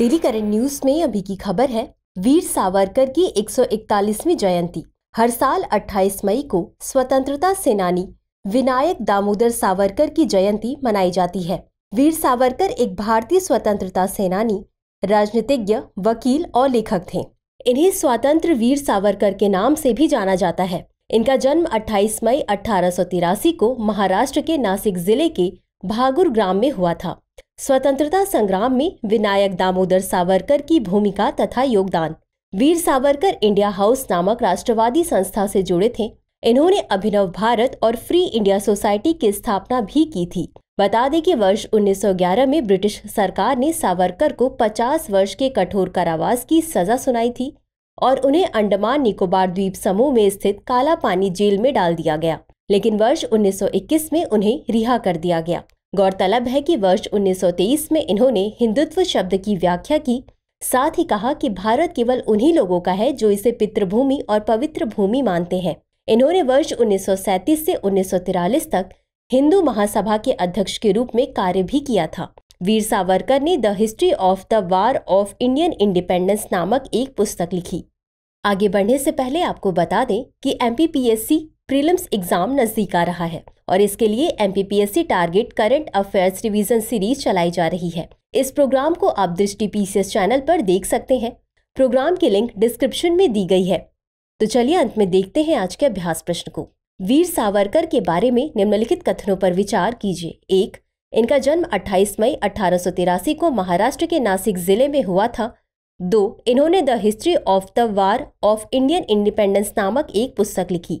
daily current news में अभी की खबर है वीर सावरकर की 141वीं जयंती हर साल 28 मई को स्वतंत्रता सेनानी विनायक दामोदर सावरकर की जयंती मनाई जाती है वीर सावरकर एक भारतीय स्वतंत्रता सेनानी राजनीतिज्ञ वकील और लेखक थे इन्हें स्वतंत्र वीर सावरकर के नाम से भी जाना जाता है इनका जन्म 28 मई अठारह को महाराष्ट्र के नासिक जिले के भागुर ग्राम में हुआ था स्वतंत्रता संग्राम में विनायक दामोदर सावरकर की भूमिका तथा योगदान वीर सावरकर इंडिया हाउस नामक राष्ट्रवादी संस्था से जुड़े थे इन्होंने अभिनव भारत और फ्री इंडिया सोसाइटी की स्थापना भी की थी बता दें कि वर्ष 1911 में ब्रिटिश सरकार ने सावरकर को 50 वर्ष के कठोर कारावास की सजा सुनाई थी और उन्हें अंडमान निकोबार द्वीप समूह में स्थित काला पानी जेल में डाल दिया गया लेकिन वर्ष 1921 में उन्हें रिहा कर दिया गया गौरतलब है कि वर्ष 1923 में इन्होंने हिंदुत्व शब्द की व्याख्या की साथ ही कहा कि भारत केवल उन्हीं लोगों का है जो इसे पितृभूमि और पवित्र भूमि मानते हैं इन्होंने वर्ष 1937 से उन्नीस तक हिंदू महासभा के अध्यक्ष के रूप में कार्य भी किया था वीर सावरकर ने the history of the war of Indian independence नामक एक पुस्तक लिखी आगे बढ़ने से पहले आपको बता दें कि एम प्रीलिम्स एग्जाम नज़दीक आ रहा है और इसके लिए M target current affairs revision series चलाई जा रही है इस प्रोग्राम को आप दृष्टि पीसीएस चैनल पर देख सकते हैं प्रोग्राम की लिंक डिस्क्रिप्शन में दी गई है तो चलिए अंत में देखते हैं आज के अभ्यास प्रश्न को वीर सावरकर के बारे में निम्नलिखित कथनों पर विचार कीजिए एक इनका जन्म 28 मई अठारह को महाराष्ट्र के नासिक जिले में हुआ था दो इन्होंने the history of the war of Indian independence नामक एक पुस्तक लिखी